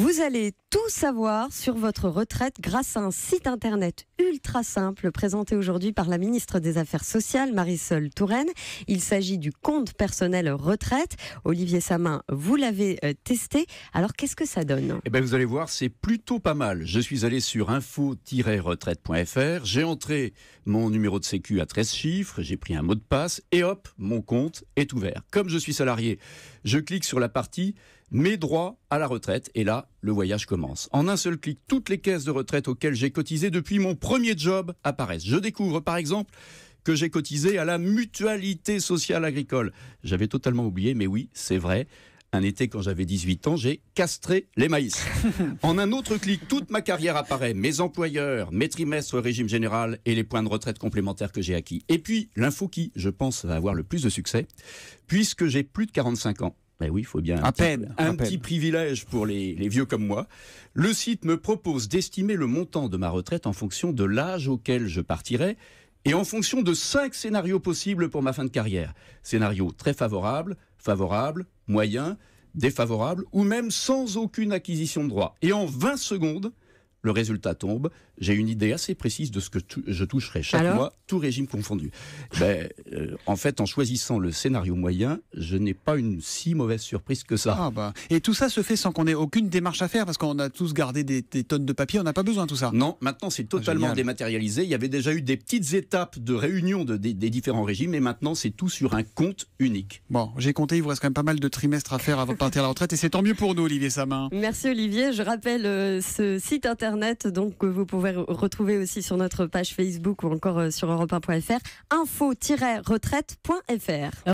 Vous allez tout savoir sur votre retraite grâce à un site internet ultra simple présenté aujourd'hui par la ministre des Affaires sociales, Marisol Touraine. Il s'agit du compte personnel retraite. Olivier Samin, vous l'avez euh, testé. Alors qu'est-ce que ça donne eh bien, vous allez voir, c'est plutôt pas mal. Je suis allé sur info-retraite.fr, j'ai entré mon numéro de sécu à 13 chiffres, j'ai pris un mot de passe et hop, mon compte est ouvert. Comme je suis salarié, je clique sur la partie mes droits à la retraite. Et là, le voyage commence. En un seul clic, toutes les caisses de retraite auxquelles j'ai cotisé depuis mon premier job apparaissent. Je découvre par exemple que j'ai cotisé à la mutualité sociale agricole. J'avais totalement oublié, mais oui, c'est vrai. Un été, quand j'avais 18 ans, j'ai castré les maïs. en un autre clic, toute ma carrière apparaît. Mes employeurs, mes trimestres au régime général et les points de retraite complémentaires que j'ai acquis. Et puis, l'info qui, je pense, va avoir le plus de succès, puisque j'ai plus de 45 ans ben oui, il faut bien un, petit, un petit, privilège pour les, les, vieux comme moi. Le site me propose d'estimer le montant de ma retraite en fonction de l'âge auquel je partirai et en fonction de cinq scénarios possibles pour ma fin de carrière. Scénario très favorable, favorable, moyen, défavorable ou même sans aucune acquisition de droit. Et en 20 secondes, le résultat tombe j'ai une idée assez précise de ce que je toucherai chaque mois, tout régime confondu. Ben, euh, en fait, en choisissant le scénario moyen, je n'ai pas une si mauvaise surprise que ça. Ah bah. Et tout ça se fait sans qu'on ait aucune démarche à faire, parce qu'on a tous gardé des, tonnes de papier, on n'a pas besoin de tout ça. Non, maintenant c'est totalement dématérialisé. Il y avait déjà eu des petites étapes de réunion des, différents régimes, et maintenant c'est tout sur un compte unique. Bon, j'ai compté, il vous reste quand même pas mal de trimestres à faire avant de partir à la retraite, et c'est tant mieux pour nous, Olivier Samin. Merci Olivier. Je rappelle euh, ce site internet donc que vous pouvez retrouver aussi sur notre page Facebook ou encore euh, sur europe1.fr, info-retraite.fr.